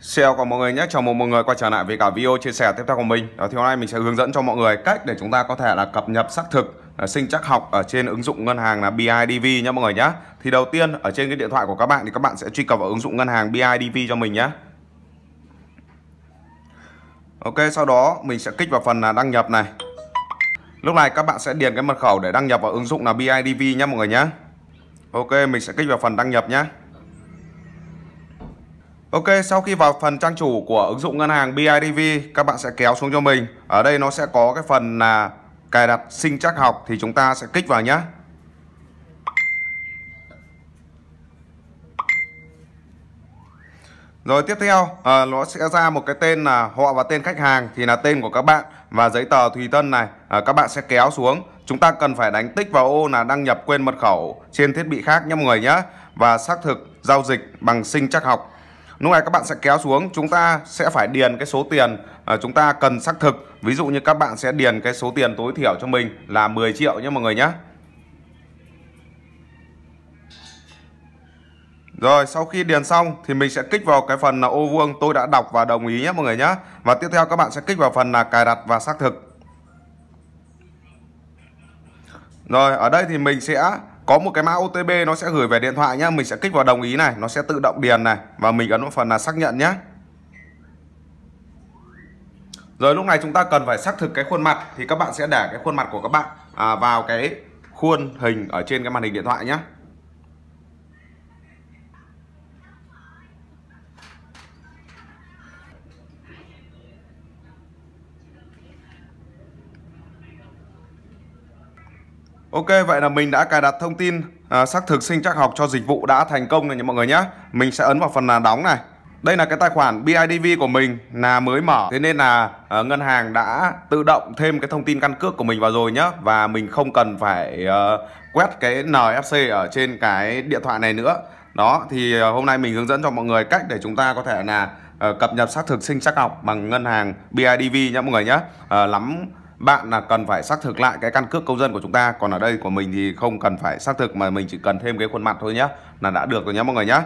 Xin chào mọi người nhé, chào mừng mọi người quay trở lại với cả video chia sẻ tiếp theo của mình Thì hôm nay mình sẽ hướng dẫn cho mọi người cách để chúng ta có thể là cập nhật xác thực à, sinh chắc học ở trên ứng dụng ngân hàng là BIDV nhé mọi người nhé Thì đầu tiên ở trên cái điện thoại của các bạn thì các bạn sẽ truy cập vào ứng dụng ngân hàng BIDV cho mình nhé Ok, sau đó mình sẽ kích vào phần là đăng nhập này Lúc này các bạn sẽ điền cái mật khẩu để đăng nhập vào ứng dụng là BIDV nhé mọi người nhé. Ok, mình sẽ kích vào phần đăng nhập nhé. Ok, sau khi vào phần trang chủ của ứng dụng ngân hàng BIDV, các bạn sẽ kéo xuống cho mình. Ở đây nó sẽ có cái phần là cài đặt sinh trắc học thì chúng ta sẽ kích vào nhé. Rồi tiếp theo à, nó sẽ ra một cái tên là họ và tên khách hàng thì là tên của các bạn và giấy tờ tùy thân này à, các bạn sẽ kéo xuống. Chúng ta cần phải đánh tích vào ô là đăng nhập quên mật khẩu trên thiết bị khác nhé mọi người nhé và xác thực giao dịch bằng sinh chắc học. Lúc này các bạn sẽ kéo xuống chúng ta sẽ phải điền cái số tiền à, chúng ta cần xác thực. Ví dụ như các bạn sẽ điền cái số tiền tối thiểu cho mình là 10 triệu nhé mọi người nhé. Rồi sau khi điền xong thì mình sẽ kích vào cái phần là ô vuông tôi đã đọc và đồng ý nhé mọi người nhé. Và tiếp theo các bạn sẽ kích vào phần là cài đặt và xác thực. Rồi ở đây thì mình sẽ có một cái mã OTP nó sẽ gửi về điện thoại nhé. Mình sẽ kích vào đồng ý này, nó sẽ tự động điền này và mình ấn vào phần là xác nhận nhé. Rồi lúc này chúng ta cần phải xác thực cái khuôn mặt thì các bạn sẽ để cái khuôn mặt của các bạn à, vào cái khuôn hình ở trên cái màn hình điện thoại nhé. Ok, vậy là mình đã cài đặt thông tin à, xác thực sinh chắc học cho dịch vụ đã thành công này nha mọi người nhé. Mình sẽ ấn vào phần là đóng này. Đây là cái tài khoản BIDV của mình là mới mở Thế nên là uh, ngân hàng đã tự động thêm cái thông tin căn cước của mình vào rồi nhé Và mình không cần phải uh, quét cái NFC ở trên cái điện thoại này nữa Đó thì uh, hôm nay mình hướng dẫn cho mọi người cách để chúng ta có thể là uh, cập nhật xác thực sinh chắc học bằng ngân hàng BIDV nhé mọi người nhé. uh, Lắm bạn là cần phải xác thực lại cái căn cước công dân của chúng ta còn ở đây của mình thì không cần phải xác thực mà mình chỉ cần thêm cái khuôn mặt thôi nhé là đã được rồi nhé mọi người nhé